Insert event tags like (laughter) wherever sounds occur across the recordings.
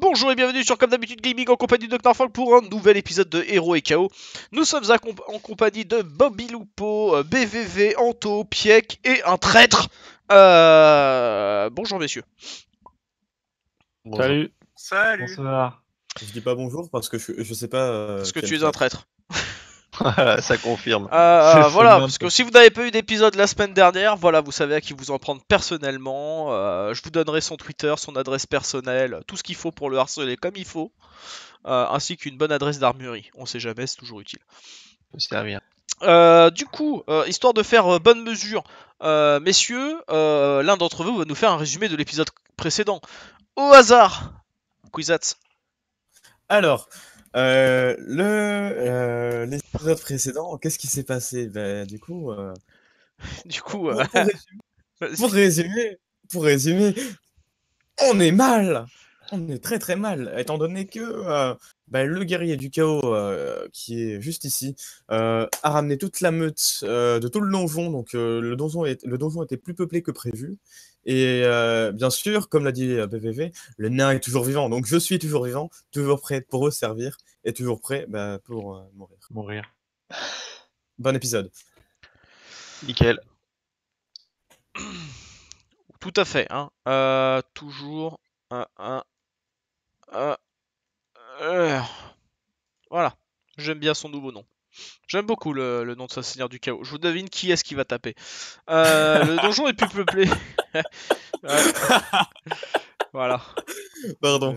Bonjour et bienvenue sur Comme d'habitude Gaming en compagnie de Knarfall pour un nouvel épisode de Héros et Chaos. Nous sommes en compagnie de Bobby Lupo, euh, BVV, Anto, Piek et un traître. Euh... Bonjour messieurs. Salut. Salut. Bonsoir. Je dis pas bonjour parce que je, sais pas. Euh, parce que tu es un traître ça confirme. Euh, (laughs) euh, voilà, parce que si vous n'avez pas eu d'épisode la semaine dernière, voilà, vous savez à qui vous en prendre personnellement. Euh, je vous donnerai son Twitter, son adresse personnelle, tout ce qu'il faut pour le harceler comme il faut, ainsi qu'une bonne adresse d'armurerie. On sait jamais, c'est toujours utile. du coup, histoire de faire bonne mesure, messieurs, l'un d'entre vous va nous faire un résumé de l'épisode précédent. Au hasard, Quizatz. Alors, euh, le euh, précédent, qu'est-ce qui s'est passé bah, du coup. Euh, (laughs) du coup. Euh, (laughs) pour, résumer, pour, résumer, on est mal. On est très très mal, étant donné que bah, le guerrier du chaos qui est juste ici a ramené toute la meute de tout le donjon, donc le donjon le donjon était plus peuplé que prévu. Et euh, bien sûr, comme l'a dit BVV, euh, le nain est toujours vivant. Donc je suis toujours vivant, toujours prêt pour servir et toujours prêt bah, pour euh, mourir. Mourir. Bon épisode. Nickel. Tout à fait. Hein. toujours Voilà. J'aime bien son nouveau nom. J'aime beaucoup le, nom de ce Seigneur du Chaos. Je vous devine qui est-ce qui va taper. Euh, le donjon est plus peuplé. (laughs) voilà. Pardon.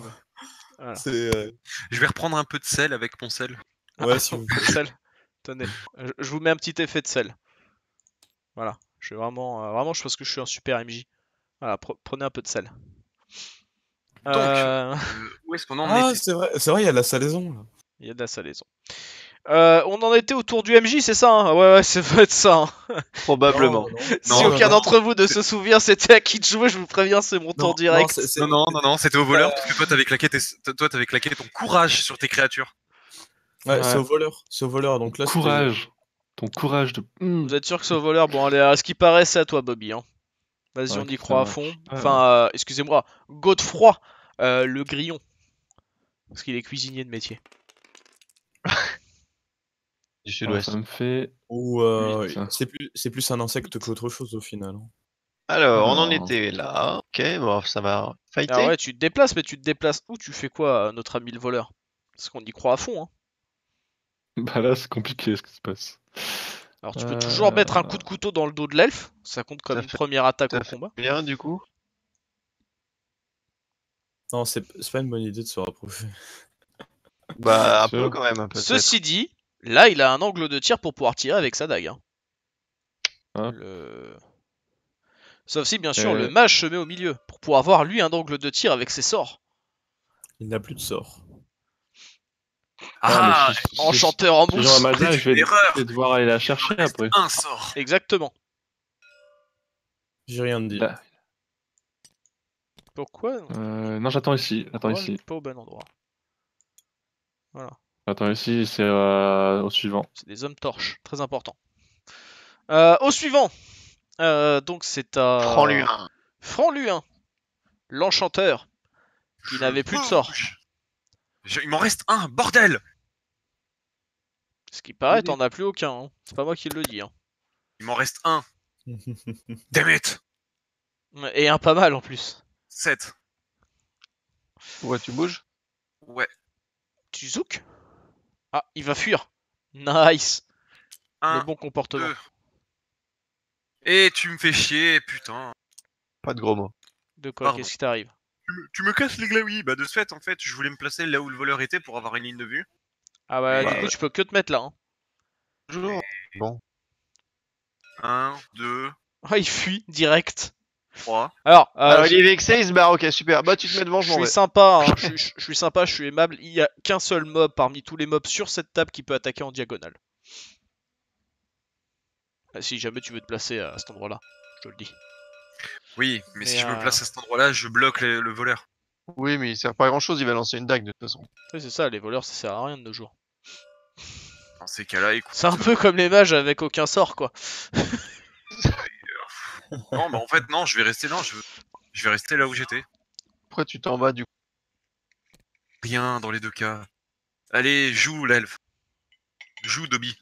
Euh, je vais reprendre un peu de sel avec mon sel. Ah, ouais, si Sel. je vous mets un petit effet de sel. Voilà. Je vraiment, euh, vraiment, je pense que je suis un super MJ. Voilà, prenez un peu de sel. Donc, où est-ce qu'on en ah, est c'est vrai, il y a de la salaison. Il y a de la salaison. Euh, on en était autour du MJ, c'est ça hein Ouais, ouais, (laughs) c'est peut être ça. Hein. Probablement. si aucun d'entre vous ne se souvient, c'était à qui de jouer, je vous préviens, c'est mon temps direct. Non, non, non, c'était au voleur, euh. parce que toi, t'avais claqué, ton courage sur tes créatures. Ouais, c'est au voleur. C'est au voleur, donc là, Courage. Ton courage de. Hmm. Vous êtes sûr que c'est au voleur Bon, allez, à ce qui paraît, c'est à toi, Bobby. Hein. Vas-y, on y croit à fond. Enfin, euh, excusez-moi, Godefroy, le grillon. Parce qu'il est cuisinier de métier fait. Ou euh, c'est plus, un insecte qu'autre chose au final. Hein. Alors, on en était là. Ok, bon, ça va Ah ouais, tu te déplaces, mais tu te déplaces où Tu fais quoi, euh, notre ami le voleur Parce qu'on y croit à fond. Hein. (laughs) Bah là, c'est compliqué ce qui se passe. Alors tu peux toujours euh. mettre un coup de couteau dans le dos de l'elfe, ça compte comme une première attaque au combat. Bien, du coup. Non, c'est, pas une bonne idée de se rapprocher. Bah, un peu quand même. Ceci dit, Là, il a un angle de tir pour pouvoir tirer avec sa dague. Hein. hein sauf si, bien sûr, le euh. mage se met au milieu pour pouvoir avoir lui un angle de tir avec ses sorts. Il n'a plus de sorts. Ah, ah enchanteur en mousse. J'ai je, je vais devoir aller la chercher après. Un sort. Exactement. J'ai rien dit. Là. Bah. Pourquoi euh, Non, j'attends ici. Attends ici. Pas au bon endroit. Voilà. Attends, ici, c'est euh, au suivant. C'est des hommes torches, très important. Euh, au suivant euh, Donc, c'est à. Franc Franluin. l'enchanteur. Qui n'avait plus de sort. Il m'en reste un, bordel Ce qui paraît, t'en as plus aucun. Hein. C'est pas moi qui le dis. Hein. Il m'en reste un. (laughs) Damn it mm, Et un pas mal en plus. 7. Ouais, tu bouges Ouais. Tu zouk ah, il va fuir. Nice. le bon comportement. Et eh, tu me fais chier, putain. Pas de gros mots. De quoi Qu'est-ce qui t'arrive tu, me casses les glaouis. Bah de ce fait, en fait, je voulais me placer là où le voleur était pour avoir une ligne de vue. Ah bah, du coup, tu je peux que te mettre là. Hein. Bon. Un, deux. (laughs) Ah, il fuit direct. Alors, euh, Alors ah, il ok, super. Bah, tu te mets devant, je suis Sympa, hein. (laughs) je, suis sympa, je suis aimable. Il n'y a qu'un seul mob parmi tous les mobs sur cette table qui peut attaquer en diagonale. Ah, si jamais tu veux te placer à cet endroit-là, je te le dis. Oui, mais, si je me euh, place à cet endroit-là, je bloque le voleur. Oui, mais il sert pas à grand chose, il va lancer une dague de toute façon. Oui, c'est ça, les voleurs ça sert à rien de nos jours. ces C'est un euh, peu comme les mages avec aucun sort, quoi. (laughs) Non, bah en fait, non, je vais rester, non, je, je vais rester là où j'étais. Pourquoi tu t'en vas du coup Rien dans les deux cas. Allez, joue l'elfe. Joue Dobby.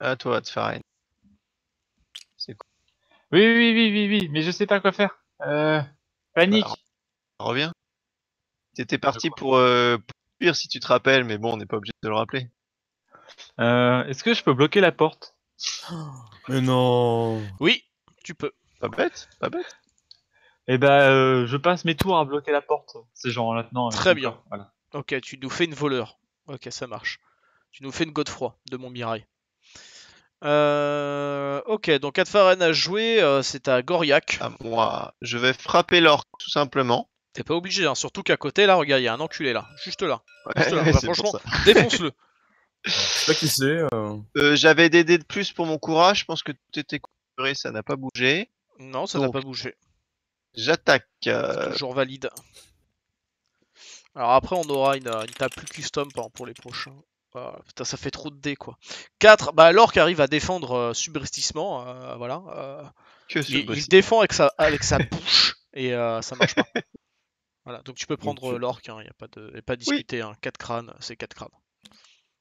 À toi, Tfaren. C'est cool. Oui, oui, oui, oui, oui, mais je sais pas quoi faire. Euh, panique. Bah, reviens. T'étais parti pour, pour euh, si tu te rappelles, mais bon, on n'est pas obligé de le rappeler. Euh, est-ce que je peux bloquer la porte (gasps) Mais non Oui, tu peux. Pas bête, pas bête. Eh ben, euh, je passe mes tours à bloquer la porte, c'est genre hein, là maintenant. Très bien. Euh, ok, tu nous fais une voleur. Ok, ça marche. Tu nous fais une Godefroy de mon Euh, ok, donc Adfaren a joué, jouer, c'est à Goriac. À moi, je vais frapper l'or tout simplement. T'es pas obligé, hein. surtout qu'à côté, là, regarde, il y a un enculé là, juste là. Bah, franchement, (laughs) défonce-le. c'est. Euh. Euh, j'avais des dés de plus pour mon courage, je pense que tout était et ça n'a pas bougé. Non, ça n'a pas bougé. J'attaque. Euh... Toujours valide. Alors après, on aura une, euh, table plus custom pour les prochains. Ah, putain, ça fait trop de dés quoi. 4, bah qui arrive à défendre subrestissement, voilà. il, défend avec sa, avec sa (laughs) bouche et ça marche pas. Voilà, donc tu peux prendre l'orque, il hein, n'y a pas de, y pas discuter. 4 hein. crânes, c'est 4 crânes.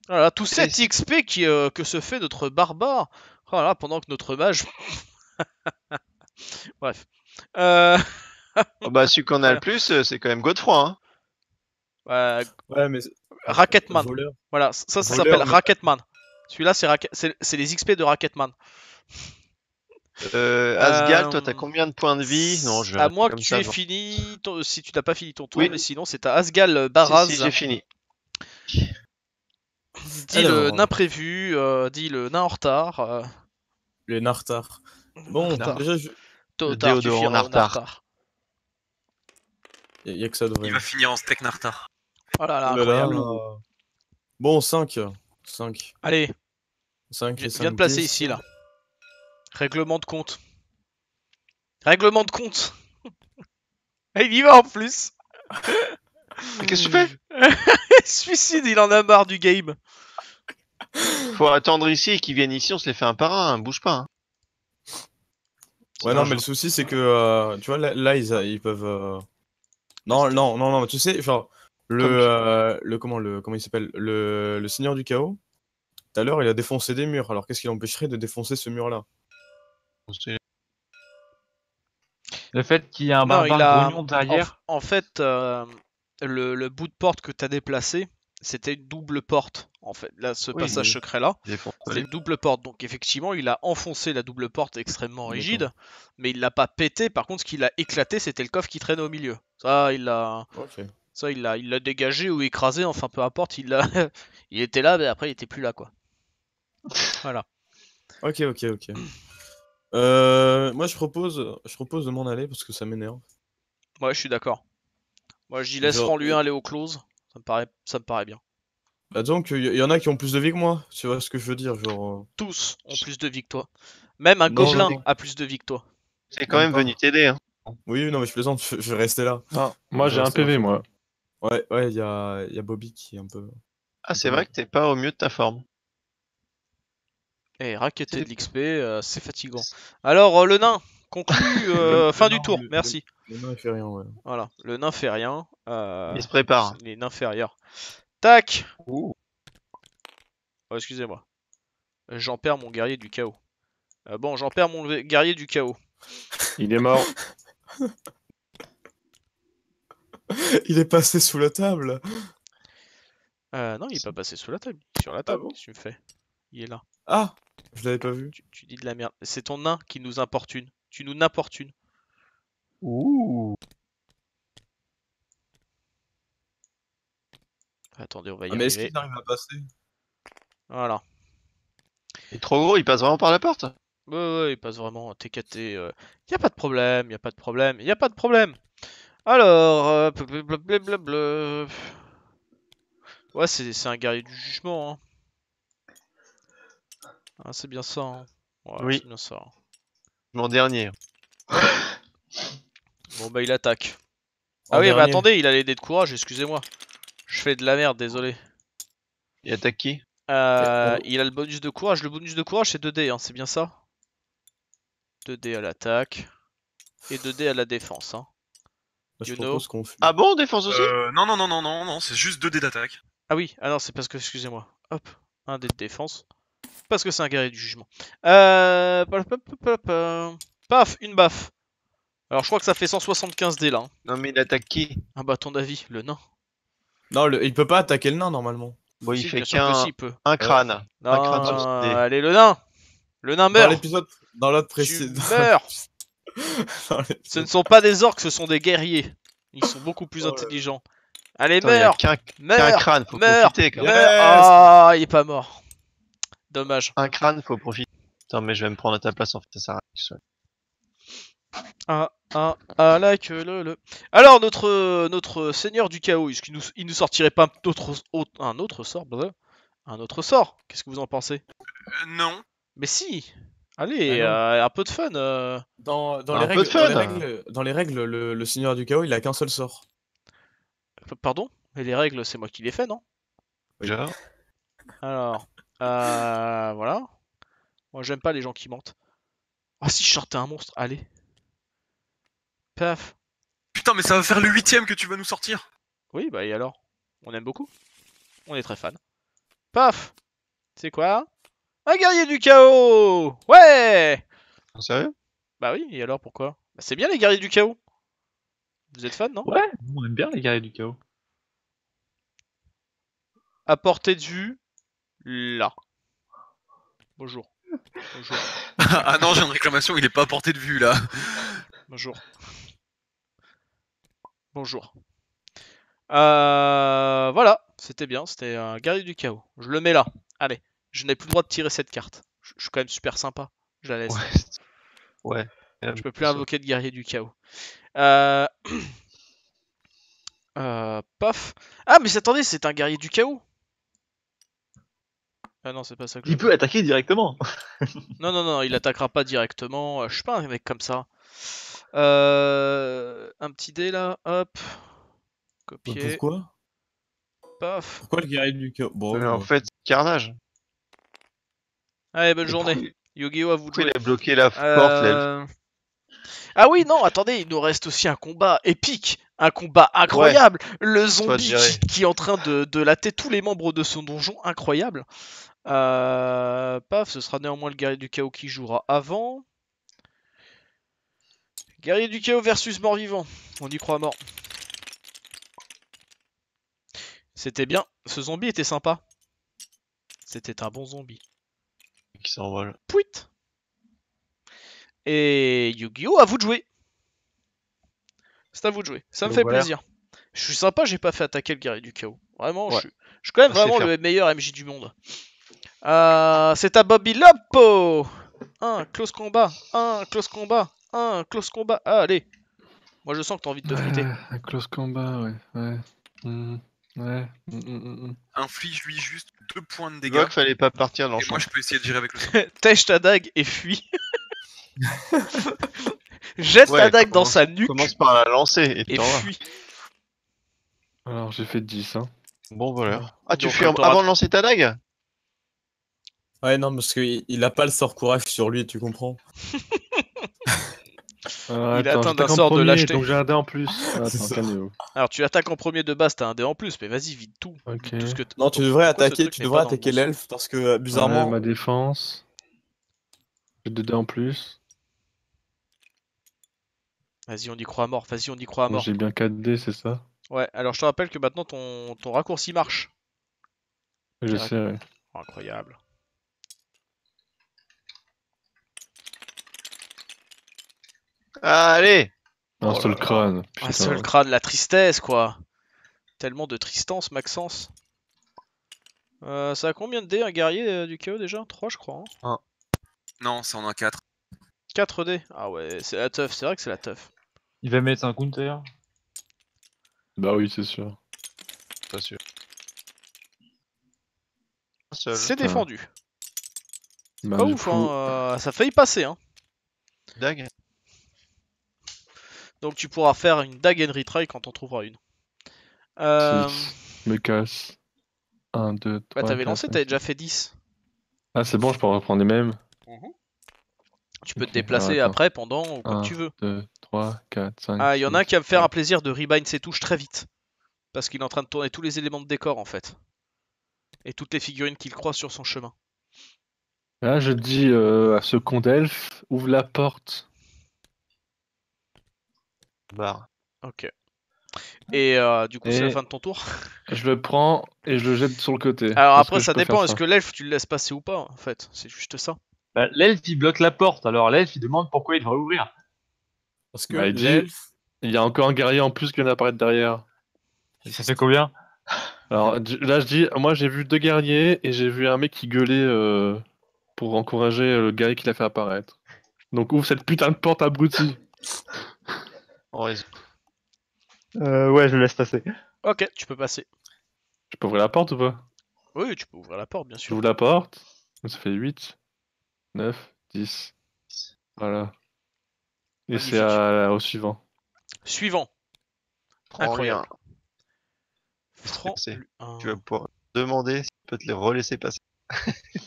Voilà, tout cet XP qui, euh, que se fait notre barbare voilà, pendant que notre mage. (laughs) Bref. Euh, (laughs) oh bah, celui qu'on a le plus, euh, c'est quand même Godefroy. Hein. ouais, mais... Racketman. Voilà, ça, ça s'appelle mais... Racketman. Celui-là, c'est c'est les XP de Racketman. Euh, Asgal, toi, t'as combien de points de vie Non, je. À moins que tu aies fini, si tu n'as pas fini ton tour, mais sinon c'est à Asgal euh, Baraz. Si, j'ai fini. Dis le nain prévu, euh, dis le nain en retard. Euh... Le nain retard. Bon, déjà je. Tard, tu en retard. Il y a que ça devrait. Il va finir en steak nartar Oh là là, oh incroyable. Bon, 5. 5. Allez. 5 et 5. Viens de placer ici là. Règlement de compte. Règlement de compte. (laughs) il y va en plus. (laughs) Qu'est-ce que tu fais (laughs) Suicide, il en a marre du game. Faut attendre ici et qu'ils viennent ici, on se les fait un par un, hein, bouge pas. Hein. Ouais, non, mais le souci, c'est que, euh, tu vois, là, ils, peuvent... Euh, non, non, non, non, tu sais, genre, le, euh, le comment, le, comment il s'appelle le, le Seigneur du Chaos, tout à l'heure, il a défoncé des murs, alors qu'est-ce qui l'empêcherait de défoncer ce mur-là le fait qu'il y ait un non, derrière. En, fait, euh, le, bout de porte que tu as déplacé, c'était une double porte. En fait, là, ce passage secret là, c'est une double porte. Donc effectivement, il a enfoncé la double porte extrêmement rigide, mais il l'a pas pété. Par contre, ce qu'il a éclaté, c'était le coffre qui traîne au milieu. Ça, il l'a. Ça, il l'a, il dégagé ou écrasé, enfin peu importe, il (laughs) il était là, mais après il était plus là, quoi. Voilà. Ok, ok, ok. Euh, moi, je propose, je propose de m'en aller parce que ça m'énerve. Ouais, je suis d'accord. Moi, j'y laisse lui lui aller au close. Ça me paraît, ça me paraît bien. Bah donc, il y, en a qui ont plus de vie que moi. Tu vois ce que je veux dire Genre... Euh. Tous ont plus de vie que toi. Même un gobelin a plus de vie que toi. C'est quand même, venu t'aider. Hein. Oui, non, mais je plaisante, je, vais rester là. moi, j'ai un PV, moi. Ouais, ouais, il y y a Bobby qui est un peu. Ah, c'est vrai que t'es pas au mieux de ta forme. Et eh, raqueter de l'XP, euh, c'est fatigant. Alors, euh, le nain conclut (laughs) euh, fin du tour, merci. Le, nain fait rien, Voilà, le nain fait rien. Il se prépare. Les nains inférieur. Tac oh, Excusez-moi. J'en perds mon guerrier du chaos. bon, j'en perds mon guerrier du chaos. Il est mort. (laughs) il est passé sous la table. non, il est pas passé sous la table. Sur la table, je ah tu me fais. Il est là. Ah Je l'avais pas vu. Tu, dis de la merde. C'est ton nain qui nous importune. Tu nous n'importunes. Ouh Attendez, on va y ah, mais est-ce qu'il arrive à passer Voilà. Il est trop gros, il passe vraiment par la porte Ouais, ouais, il passe vraiment TKT. Euh. Il a pas de problème, y a pas de problème, y a pas de problème Alors, euh, blablabla Ouais, c'est un guerrier du jugement, hein. Ah, c'est bien ça. Hein. oui. Bien ça. Mon dernier. bon bah il attaque. Ah oui, mais attendez, il a les dés de courage, excusez-moi. Je fais de la merde, désolé. Il attaque qui euh, Il a le bonus de courage. Le bonus de courage, c'est 2D, hein, c'est bien ça 2D à l'attaque et 2D à la défense. Hein. Bah, ah bon, défense aussi euh, Non, non, non, non, non, non, c'est juste 2D d'attaque. Ah oui, ah non, c'est parce que, excusez-moi. Hop, un dé de défense parce que c'est un guerrier du jugement. Euh, euh, paf, une baffe. Alors je crois que ça fait 175 dés là. Hein. Non mais il attaque qui Ah bah d'avis, ton avis, le nain. Non, il peut pas attaquer le nain normalement. Bon, il fait qu'un un crâne. Euh, allez, le nain Le nain meurt (laughs) Dans l'épisode, l'autre précédent. ce ne sont pas des orques, ce sont des guerriers. Ils sont beaucoup plus oh intelligents. Allez, meurt. meurs, crâne, faut meurs, quand même. Ah, il est pas mort. Dommage. Un crâne, faut profiter. Attends, mais je vais me prendre à ta place en fait, ça sert à rien. Ah, ah, ah le, Alors, notre, notre seigneur du chaos, il nous sortirait pas un autre, un autre sort Un autre sort Qu'est-ce que vous en pensez euh, Non. Mais si Allez, ah euh, un peu de fun. Dans, les règles, le, seigneur du chaos, il a qu'un seul sort. Pardon Mais les règles, c'est moi qui les fais, non Alors ah voilà. Moi, j'aime pas les gens qui mentent. Ah, oh, si je sortais un monstre, allez. Paf. Putain, mais ça va faire le huitième que tu vas nous sortir. Oui, bah et alors On aime beaucoup. On est très fan. Paf C'est quoi Un guerrier du chaos Ouais Sérieux Bah oui, et alors pourquoi bah, C'est bien les guerriers du chaos. Vous êtes fan, non Ouais, on aime bien les guerriers du chaos. À portée de vue, là. Bonjour. Bonjour. (laughs) ah non, j'ai une réclamation, il est pas à portée de vue là. Bonjour. Bonjour. Euh, voilà, c'était bien, c'était un guerrier du chaos. Je le mets là. Allez, je n'ai plus le droit de tirer cette carte. Je, suis quand même super sympa. Je la laisse. Ouais. Je euh, peux plus invoquer de guerrier du chaos. Euh... (clears throat) Euh, paf. Ah mais attendez, c'est un guerrier du chaos. Ah non, c'est pas ça Il peut attaquer directement. (laughs) non, non, non, il attaquera pas directement. Euh, je suis pas un mec comme ça. Euh, un petit dé là, hop. Copier. Pourquoi Pourquoi le guerrier du cœur bon, En fait, carnage. Allez, bonne journée. yu à vous Il a bloqué la porte. Euh, ah oui, non, attendez, il nous reste aussi un combat épique, un combat incroyable. Le zombie qui, est en train de, de latter tous les membres de son donjon, incroyable. Euh, paf, ce sera néanmoins le guerrier du chaos qui jouera avant. Guerrier du chaos versus mort-vivant. On y croit mort. C'était bien. Ce zombie était sympa. C'était un bon zombie. Qui s'envole. Pouit Et Yu-Gi-Oh! à vous de jouer. C'est à vous de jouer. Ça me fait plaisir. Je suis sympa, j'ai pas fait attaquer le guerrier du chaos. Vraiment, je, je suis quand même vraiment le meilleur MJ du monde. Euh, c'est à Bobby Lopo Un close combat un close combat un close combat Allez Moi je sens que t'as envie de te flûter. Un close combat, ouais. Ouais. Mmh, ouais. Mmh, mmh, Inflige-lui juste deux points de dégâts. Je fallait pas partir dans le moi je peux essayer de gérer avec le (laughs) Tèche ta dague et fuis (laughs) Jette ta dague dans sa nuque Commence par la lancer et tu fuis Alors j'ai fait 10, hein. Bon voleur. Ah, tu fuis avant de lancer ta dague Ouais, non, parce qu'il il a pas le sort courage sur lui, tu comprends (laughs) ah, Il Il attend d'un sort de Donc j'ai un dé en plus. (laughs) Ah, alors tu attaques en premier de base, t'as un dé en plus, mais vas-y, vide tout. que Non, tu devrais attaquer, tu devrais attaquer l'elfe parce que euh, bizarrement Ouais, ma défense. J'ai deux dés en plus. Vas-y, on y croit à mort, vas-y, on y croit à mort. J'ai bien 4 dés, c'est ça Ouais, alors je te rappelle que maintenant ton, ton raccourci marche. J'essaierai. Incroyable. Allez Un oh seul crâne. Un seul crâne, la tristesse, quoi. Tellement de tristance, Maxence. Euh, ça a combien de dés un guerrier euh, du chaos déjà 3 je crois. Hein. Non, ça en a 4. 4 dés Ah ouais, c'est la teuf, c'est vrai que c'est la teuf. Il va mettre un counter Bah oui, c'est sûr. Pas sûr. C'est défendu. C'est bah, pas ouf, hein, euh, ça a failli passer. Hein. Dingue. Donc tu pourras faire une dag and retry quand on trouvera une. Euh... me casse. 1, 2, 3. Bah t'avais lancé, t'avais déjà fait 10. Ah c'est bon, je peux reprendre les mêmes. Mhm. Tu peux te déplacer ah, après, pendant ou comme tu veux. 1, 2, 3, 4, 5. Ah, il y en a un qui va me faire un plaisir de rebind ses touches très vite. Parce qu'il est en train de tourner tous les éléments de décor en fait. Et toutes les figurines qu'il croise sur son chemin. Là, je dis euh, à ce d'elfe, ouvre la porte barre. Ok. Et euh, du coup, c'est la fin de ton tour (laughs) Je le prends et je le jette sur le côté. Alors après, ça dépend. Est-ce que l'elfe, tu le laisses passer ou pas En fait, c'est juste ça. Bah, l'elfe, il bloque la porte. Alors l'elfe, il demande pourquoi il devrait ouvrir. Parce que bah, il, y a encore un guerrier en plus qui vient d'apparaître derrière. Et ça fait combien Alors là, je dis, moi j'ai vu deux guerriers et j'ai vu un mec qui gueulait euh, pour encourager le guerrier qui l'a fait apparaître. Donc ouvre cette putain de porte abruti (laughs) Euh, ouais, je laisse passer. Ok, tu peux passer. Je peux ouvrir la porte ou pas Oui, tu peux ouvrir la porte, bien sûr. J'ouvre la porte. Ça fait 8, 9, 10. Voilà. Et c'est au suivant. Suivant. Incroyable. Tu vas pouvoir demander si tu peux te les relaisser passer. (laughs)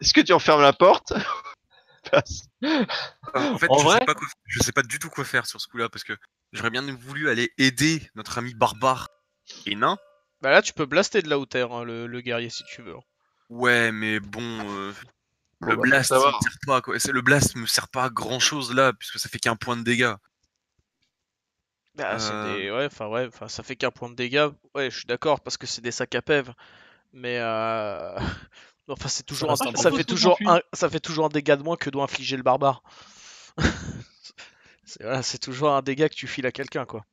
Est-ce que tu enfermes la porte en fait, je, sais pas du tout quoi faire sur ce coup-là parce que j'aurais bien voulu aller aider notre ami barbare et nain. Bah là, tu peux blaster de la hauteur, hein, le, guerrier, si tu veux. Hein. Ouais, mais bon. Euh, le bah, blast, ça me sert pas, Le blast me sert pas à grand chose là, puisque ça fait qu'un point de dégâts. Bah, euh. Ouais, enfin, ouais, ça fait qu'un point de dégâts. Ouais, je suis d'accord, parce que c'est des sacs à pèves, Mais euh... Enfin, c'est toujours un, ça, fait toujours un, ça fait toujours un dégât de moins que doit infliger le barbare. (laughs) c'est toujours un dégât que tu files à quelqu'un, quoi.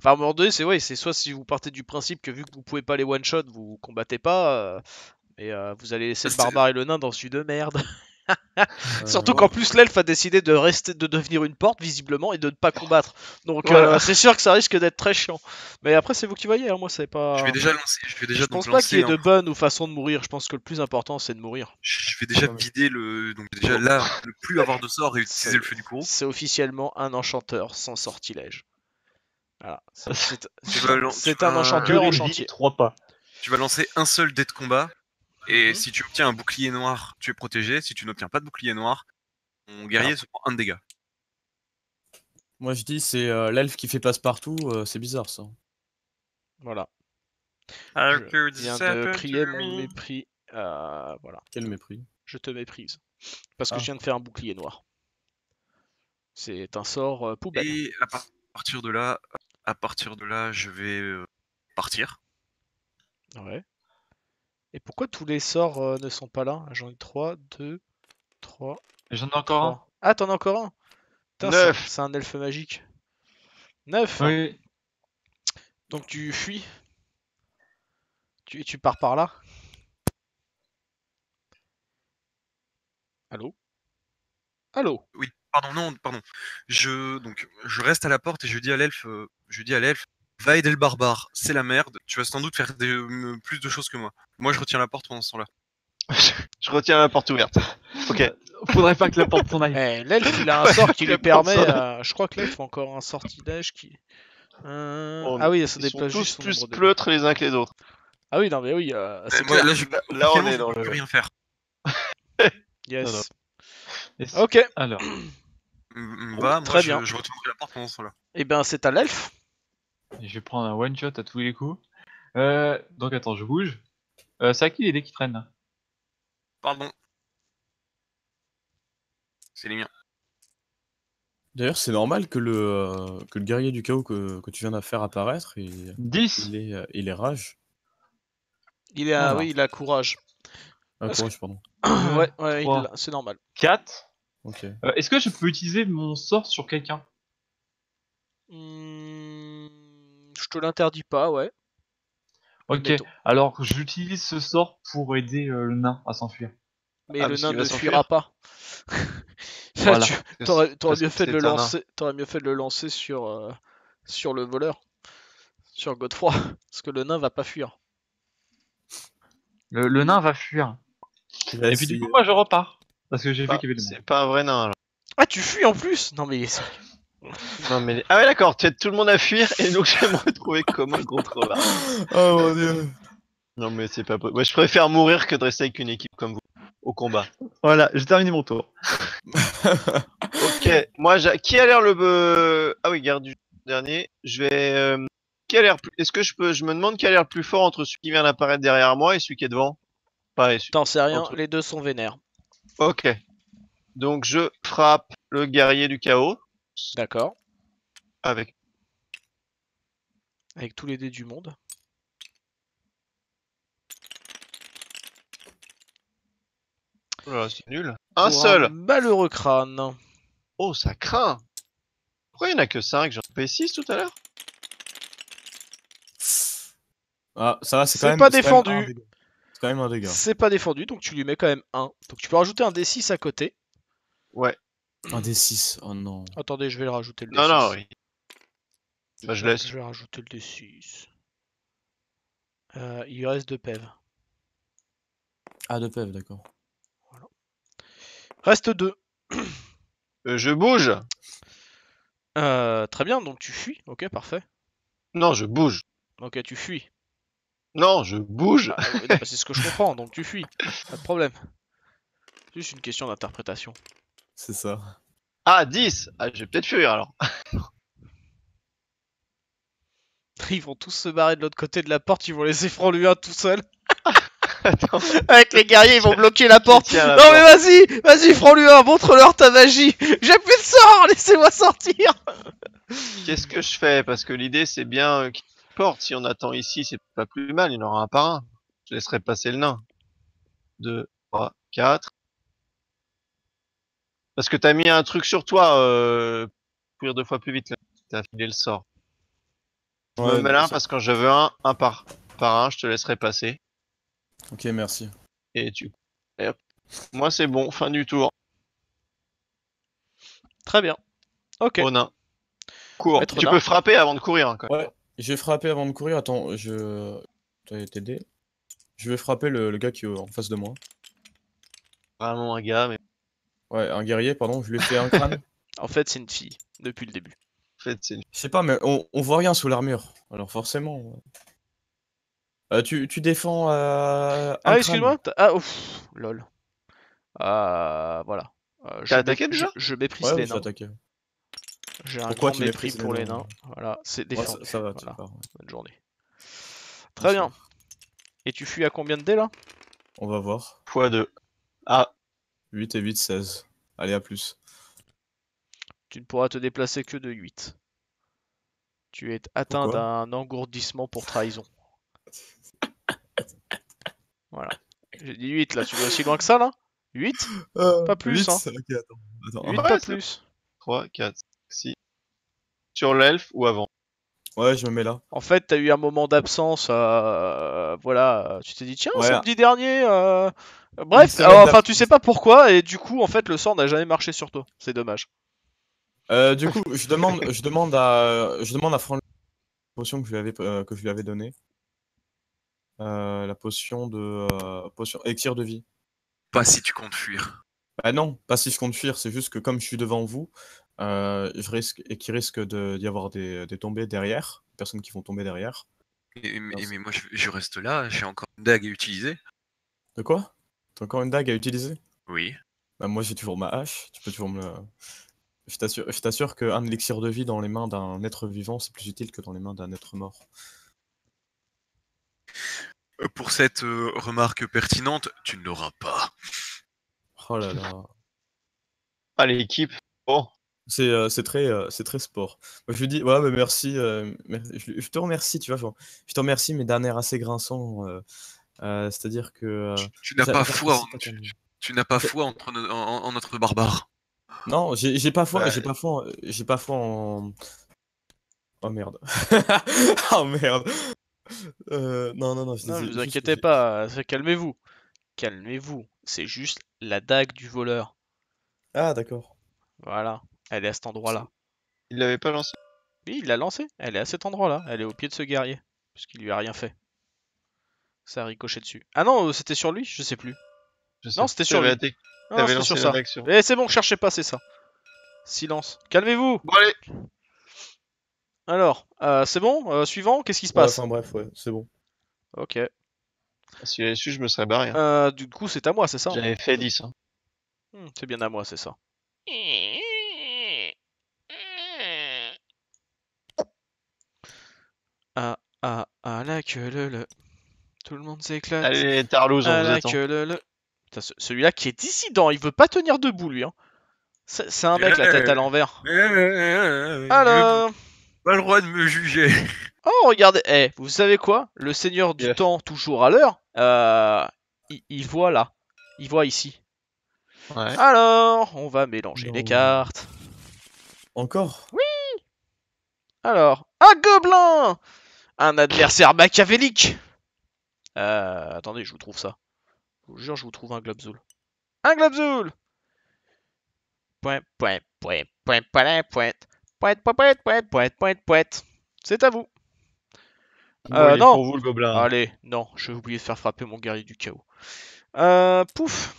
Enfin, à moment c'est ouais, c'est soit si vous partez du principe que vu que vous pouvez pas les one shot, vous combattez pas, euh, mais et euh, vous allez laisser le barbare et le nain dans ce de merde. (laughs) (laughs) Surtout euh, qu'en plus l'elfe a décidé de rester, de devenir une porte visiblement et de ne pas ah. combattre. Donc euh, c'est sûr que ça risque d'être très chiant. Mais après c'est vous qui voyez, hein. moi c'est pas. Je vais déjà lancer. Je, vais déjà je pense pas qu'il y ait de hein. bonne ou façon de mourir. Je pense que le plus important c'est de mourir. Je vais déjà vider le donc déjà là ne plus avoir de sort et utiliser le feu du coup C'est officiellement un enchanteur sans sortilège. Voilà. C'est un enchanteur en chantier. Trois pas. Tu vas lancer un seul dé de combat et mmh si tu obtiens un bouclier noir, tu es protégé. Si tu n'obtiens pas de bouclier noir, mon ah. guerrier se prend un dégât. Moi je dis c'est euh, l'elfe qui fait passe-partout, euh, c'est bizarre ça. Voilà. viens de crier mon mépris. Euh, voilà. Quel mépris Je te méprise. Parce que ah. je viens de faire un bouclier noir. C'est un sort poubelle. Et partir de là, à partir de là, je vais partir. Ouais. Et pourquoi tous les sorts euh, ne sont pas là J'en ai 3, 2, 3. J'en ai encore un. Ah, t'en as encore un Putain, c'est un elfe magique. 9 Oui. Donc tu fuis tu, tu pars par là Allô Allô Oui, pardon, non, pardon. Je, donc, je reste à la porte et je dis à l'elfe, euh, je dis à l'elfe, Va aider le barbare, c'est la merde. Tu vas sans doute faire euh, plus de choses que moi. Moi, je retiens la porte pendant ce temps-là. (laughs) je retiens la porte ouverte. Ok. Euh, faudrait pas que la porte s'en aille. (laughs) Eh, l'elfe, il a un sort qui lui permet. À... Euh, je crois que l'elfe a encore un sortilège qui. Oh, ah oui, ça déplace tous plus pleutres les uns que les autres. Ah oui, non, mais oui. c'est moi, là, là, on est dans le. Je peux rien faire. (laughs) yes. Ok. Alors. Mm, mm, très je, bien. je retiens la porte pendant ce temps-là. Eh ben, c'est à l'elfe je vais prendre un one shot à tous les coups. Euh, donc attends, je bouge. Euh, c'est à qui les dés qui traînent là Pardon. C'est les miens. D'ailleurs, c'est normal que le, euh, que le guerrier du chaos que, tu viens de faire apparaître, il, il, est, il est rage. Il est oui, il a courage. Ah, courage, pardon. ouais, ouais c'est normal. 4. Est-ce que je peux utiliser mon sort sur quelqu'un hmm je te l'interdis pas, ouais. Ok, alors j'utilise ce sort pour aider euh, le nain à s'enfuir. Mais ah, le nain ne fuira pas. (laughs) T'aurais mieux, fait de le lancer, lancer sur, euh, sur le voleur, sur Godefroy, (laughs) parce que le nain va pas fuir. Le, nain va fuir. Et puis du coup, moi je repars, parce que j'ai vu bah, qu'il y avait C'est pas un vrai nain Ah, tu fuis en plus Non mais mais... Ah ouais, d'accord, tu aides tout le monde à fuir et donc (laughs) je vais me retrouver comme un gros (laughs) crevard. Oh mon dieu. Non, mais c'est pas possible. moi je préfère mourir que de rester avec une équipe comme vous au combat. Voilà, j'ai terminé mon tour. (laughs) ok, moi, qui a l'air le. Ah oui, garde du dernier. Je vais. Euh, qui a l'air plus. Est-ce que je peux. Je me demande qui a l'air le plus fort entre celui qui vient d'apparaître derrière moi et celui qui est devant Pas celui- T'en sais rien, les deux sont vénères. Ok. Donc je frappe le guerrier du chaos. D'accord. Avec. Avec tous les dés du monde. Oh c'est nul. Un seul. malheureux crâne. Oh, ça craint. Pourquoi il n'y en a que 5 J'en ai p 6 tout à l'heure. Ah, ça c'est quand même. pas défendu. C'est quand même un dégât. C'est pas défendu, donc tu lui mets quand même 1. Donc tu peux rajouter un D6 à côté. Ouais. Un D6, oh non. Attendez, je vais le rajouter le D6. Non, non, oui. je, bah, laisse. Je vais rajouter le D6. Euh, il reste deux pèves. Ah, deux pèves, d'accord. Voilà. Reste deux. Euh, je bouge euh, Très bien, donc tu fuis, ok, parfait. Non, je bouge. Ok, tu fuis. Non, je bouge. Ah, c'est ce que je comprends, donc tu fuis. Pas de problème. juste une question d'interprétation. C'est ça. Ah, 10 ah, Je vais peut-être fuir alors. (laughs) Ils vont tous se barrer de l'autre côté de la porte, ils vont laisser Franc lui tout seul. (laughs) Avec les guerriers, ils vont (laughs) bloquer la porte. non mais vas-y, vas-y, Fran Luin, montre-leur ta magie. J'ai plus de sort, laissez-moi sortir. Qu'est-ce que je fais Parce que l'idée, c'est bien euh, qu'il porte. Si on attend ici, c'est pas plus mal. Il y en aura un par un. Je laisserai passer le nain. 2, 3, 4. Parce que t'as mis un truc sur toi, pour euh, courir deux fois plus vite, t'as filé le sort. Je me mets là parce que quand je veux un, un par, un, je te laisserai passer. Ok, merci. Et tu. Moi, c'est bon, fin du tour. Très bien. Ok. on Cours. tu peux frapper avant de courir. Hein, Quoi. Ouais, vais frapper avant de courir. Attends, je. T'as t'aider. Je vais frapper le, gars qui est en face de moi. Vraiment un gars, mais. Ouais, un guerrier, pardon, je lui ai fait un crâne. (laughs) en fait, c'est une fille, depuis le début. c'est Je sais pas, mais on, voit rien sous l'armure. Alors forcément. Euh, tu, tu défends. Euh, ah, excuse-moi. Ah, ouf, lol. Ah, voilà. Euh, T'as attaqué déjà je, méprise les nains. J'ai un Pourquoi grand tu mépris pour les nains Voilà, c'est Ouais, ça, va, tu Bonne journée. Très bien. Et tu fuis à combien de dés là On va voir. x 2. Ah, 8 et 8, 16. Allez, à plus. Tu ne pourras te déplacer que de 8. Tu es atteint d'un engourdissement pour trahison. (laughs) voilà. J'ai dit 8 là, tu veux aussi loin que ça là 8 euh, Pas plus hein. 8 ah pas plus. 3, 4, 6. Sur l'elfe ou avant Ouais, je me mets là. En fait, t'as eu un moment d'absence. Euh, voilà, tu t'es dit tiens, samedi dernier. Euh, bref, euh, enfin, tu sais pas pourquoi, et du coup, en fait, le sort n'a jamais marché sur toi. C'est dommage. du coup, je demande, je demande à, je demande à Franck la potion que je lui avais, que je avais donnée. la potion de, potion tire de vie. Pas si tu comptes fuir. Bah non, pas si je compte fuir. C'est juste que comme je suis devant vous, euh, risque, et qui risque d'y avoir des, des, tombées derrière, des personnes qui vont tomber derrière. mais, moi, je, reste là, j'ai encore une dague à utiliser. De quoi T'as encore une dague à utiliser Oui. Bah, moi, j'ai toujours ma hache, tu peux toujours me. Je t'assure qu'un élixir de vie dans les mains d'un être vivant, c'est plus utile que dans les mains d'un être mort. Euh, pour cette euh, remarque pertinente, tu ne l'auras pas. Oh là là. Allez, ah, équipe, Bon, euh, c'est très, euh, très sport. je lui dis, ouais, mais merci, euh, je, te remercie, tu vois. je te remercie, mais d'un air assez grinçant. C'est-à-dire que. tu, n'as pas foi, tu, n'as pas foi en, notre barbare. Non, j'ai pas foi, j'ai pas foi, j'ai pas foi en. Oh merde. (laughs) oh merde. non, non, non. ne vous inquiétez pas, calmez-vous. Calmez-vous. C'est juste la dague du voleur. Ah, d'accord. Voilà. Elle est à cet endroit-là. Il l'avait pas lancée Oui, il l'a lancée. Elle est à cet endroit-là. Elle est au pied de ce guerrier. Puisqu'il lui a rien fait. Ça a ricoché dessus. Ah non, euh, c'était sur lui Je sais plus. non, c'était sur lui. lancé sur ça. Eh, c'est bon, cherchez pas, c'est ça. Silence. Calmez-vous bon, allez Alors, euh, c'est bon euh, Suivant, qu'est-ce qui se passe bref, ouais, c'est bon. Ok. Ah, si j'avais su, je me serais barré. Hein. du coup, c'est à moi, c'est ça hein. J'avais fait 10. Hein. Hmm, c'est bien à moi, c'est ça. Eh. Ah ah ah la queue le le. Tout le monde s'éclate. Allez, Tarlouz on ah, vous attend. celui-là qui est dissident, il veut pas tenir debout lui. Hein. C'est un mec la tête à l'envers. Alors. Pas le droit de me juger. (laughs) Oh, regardez, eh, vous savez quoi Le seigneur du temps, toujours à l'heure, euh, il, voit là. Il voit ici. Alors, on va mélanger les cartes. Encore Oui Alors, un gobelin un adversaire machiavélique. Euh, attendez, je vous trouve ça. Je vous jure, je vous trouve un Globzoul. Un Globzool Point, point, point, point, point, point, point, point, point, point, point, C'est à vous. Euh, non. vous, le Allez, non, je vais oublier de faire frapper mon guerrier du chaos. Euh, pouf.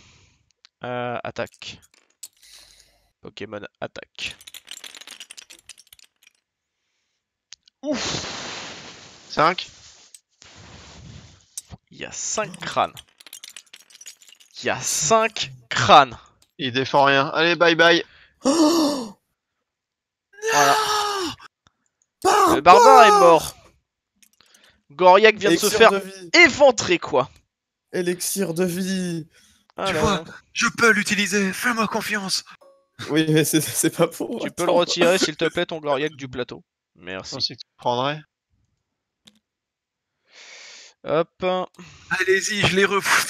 Euh, attaque. Pokémon attaque. Ouf 5. Il y a 5 crânes. Il y a 5 crânes. Il défend rien. Allez, bye bye. Oh, voilà. Le barbare est mort. Goriac vient de se faire éventrer, quoi. Élixir de vie. Ah tu vois, je peux l'utiliser. Fais-moi confiance. Oui, mais c'est pas pour. Tu peux le retirer, s'il te plaît, ton Goriac du plateau. Merci. Je oh, prendrais. Hop. Allez-y, je les refous.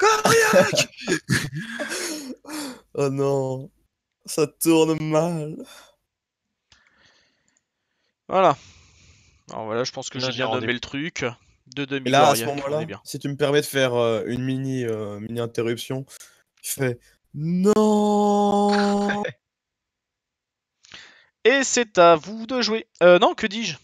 (laughs) Oh non, ça tourne mal. Voilà. Alors voilà, je pense que j'ai bien nommé le truc. De demi là, à ce moment-là, si tu me permets de faire euh, une mini, euh, mini interruption, je fais non. (laughs) Et c'est à vous de jouer. Euh, non, que dis-je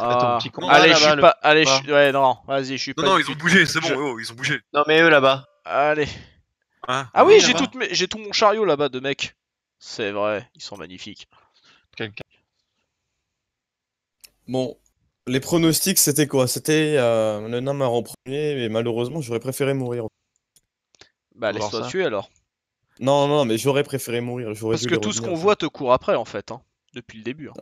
ah. allez, je suis pas. Allez, Ouais, non, vas-y, je suis pas. Non, non, ils ont bougé, c'est bon, ils ont bougé. Non, mais eux là-bas. Allez. Hein ah oui, j'ai tout, tout mon chariot là-bas de mecs. C'est vrai, ils sont magnifiques. Bon, les pronostics, c'était quoi C'était euh, le Namar en premier, mais malheureusement, j'aurais préféré mourir. Bah, laisse-toi tuer alors. Non, non, mais j'aurais préféré mourir. Parce que tout ce qu'on voit te court après, en fait, hein, depuis le début. Hein.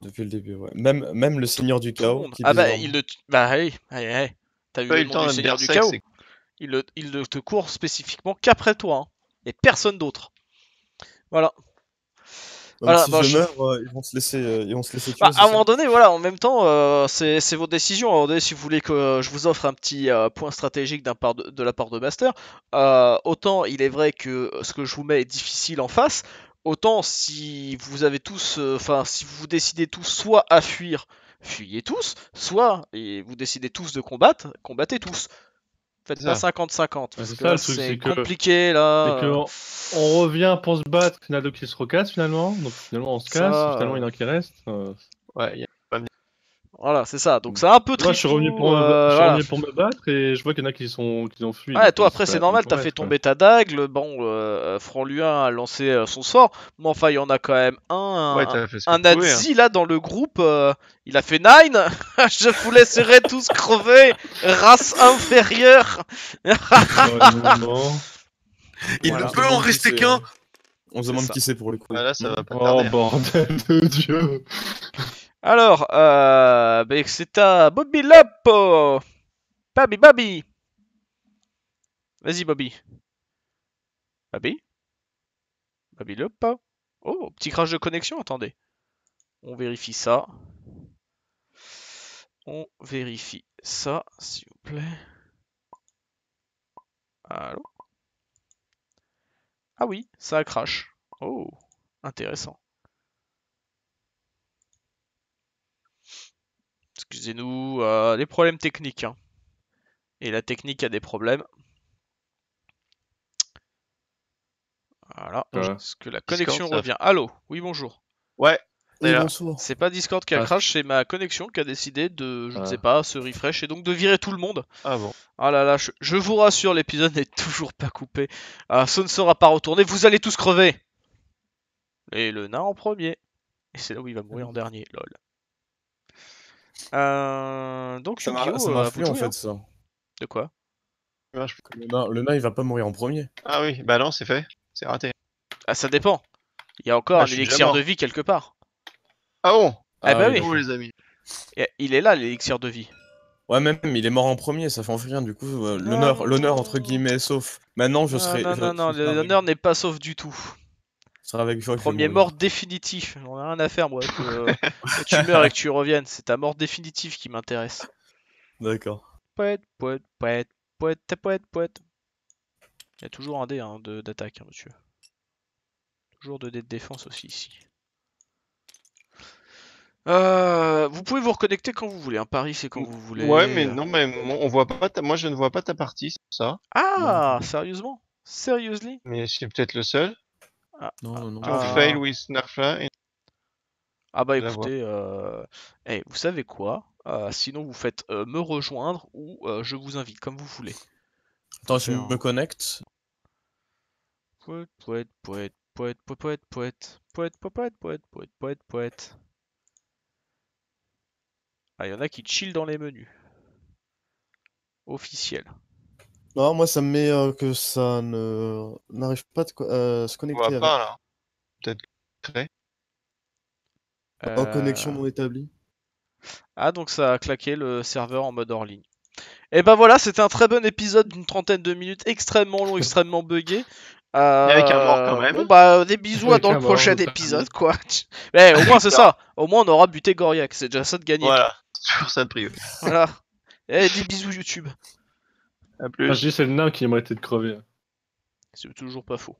Depuis le début, ouais. Même, même le Seigneur du Chaos. Qui ah bah, il le. Bah, hey, hey, T'as eu, le, Seigneur du Chaos. Il, le... il ne te court spécifiquement qu'après toi, hein. et personne d'autre. Voilà. voilà, si bah, je meurs, euh, ils vont se laisser, euh, ils vont se laisser bah, tuer, à un moment donné, voilà, en même temps, euh, c'est votre décision. À un moment donné, si vous voulez que je vous offre un petit point stratégique part de, de, la part de Master, autant il est vrai que ce que je vous mets est difficile en face, Autant si vous avez tous, euh, enfin si vous décidez tous soit à fuir, fuyez tous, soit et vous décidez tous de combattre, combattez tous. Faites pas 50-50 c'est compliqué là. Que on... revient pour se battre, il qui se recassent finalement, donc finalement on se casse, finalement euh, il y en a qui restent. Euh. Ouais, voilà, c'est ça. Donc mm. c'est un peu triste. je suis revenu pour, euh, pour me battre et je vois qu'il y en a qui sont qui ont fui. Ouais, toi euh, après c'est normal, t'as fait tomber ta dague. bon, euh, Franc a lancé euh, son sort, mais enfin il y en a quand même un, un, nazi hein. là dans le groupe. il a fait 9, (laughs) je vous laisserai tous crever, race inférieure. (laughs) il ne peut en rester qu'un. On se demande qui c'est pour le coup. Ah, oh hein. bordel de dieu. Alors, euh, ben, c'est à Bobby Lopo. Bobby, Bobby. Vas-y, Bobby. Bobby Bobby Lopo. Oh, petit crash de connexion, attendez. On vérifie ça. On vérifie ça, s'il vous plaît. Allô Ah oui, ça crash, Oh, intéressant. excusez-nous, euh, des problèmes techniques. Hein. Et la technique a des problèmes. Voilà, euh, est-ce que la connexion revient Allô Oui, bonjour. Ouais, c'est pas Discord qui a ah. crash, c'est ma connexion qui a décidé de, je ne ah. sais pas, se refresh et donc de virer tout le monde. Ah bon Ah là là, je, vous rassure, l'épisode n'est toujours pas coupé. ça ah, ne sera pas retourné, vous allez tous crever Et le nain en premier. Et c'est là où il va mourir en mmh. dernier, lol. Euh, donc ça yu gi euh, en fait hein. ça. De quoi ah, le nain, il va pas mourir en premier. Ah oui, bah non, c'est fait. C'est raté. Ah, ça dépend. Il y a encore ah, un élixir de vie quelque part. Ah bon eh ben Ah, bah oui. les amis. Il est là, l'élixir de vie. Ouais, même, il est mort en premier, ça fait en rien, du coup, euh, ah, l'honneur, l'honneur entre guillemets est sauf. Maintenant, je serai. Non, non, non, non l'honneur n'est pas sauf du tout avec Premier mort définitif. on a rien à faire, moi. Euh, (laughs) que, tu meurs et que tu reviennes. C'est ta mort définitive qui m'intéresse. D'accord. Poète, poète, poète, poète, poète, poète. Il y a toujours un dé hein, d'attaque, hein, monsieur. Toujours deux dés de défense aussi ici. Euh, vous pouvez vous reconnecter quand vous voulez. Un hein. Paris, c'est quand vous voulez. Ouais, mais non, mais on voit pas. Ta... Moi, je ne vois pas ta partie, c'est ça. Ah, euh, sérieusement Sérieusement Mais c'est peut-être le seul. Ah, non, non, non. ah, bah écoutez, vous savez quoi Sinon vous faites me rejoindre ou je vous invite, comme vous voulez. Attends, je me connecte. Poète, poète, poète, poète, poète, poète, poète, poète, poète, poète, poète, Ah, il y en a qui chillent dans les menus. Officiel moi, ça me met euh, que ça ne n'arrive pas de euh, se connecter. Hein. Peut-être En connexion euh. non établie. Ah, donc ça a claqué le serveur en mode hors ligne. Et eh ben voilà, c'était un très bon épisode d'une trentaine de minutes, extrêmement long, (laughs) extrêmement buggé. Et avec un mort, quand même. bah des bisous dans le prochain épisode quoi. (laughs) Mais au moins c'est ça. Au moins on aura buté Goriac, c'est déjà ça de gagner. Voilà, toujours ça de privé. Voilà. et eh, des bisous YouTube plus. Ah, je c'est le nain qui aimerait être crevé hein. C'est toujours pas faux.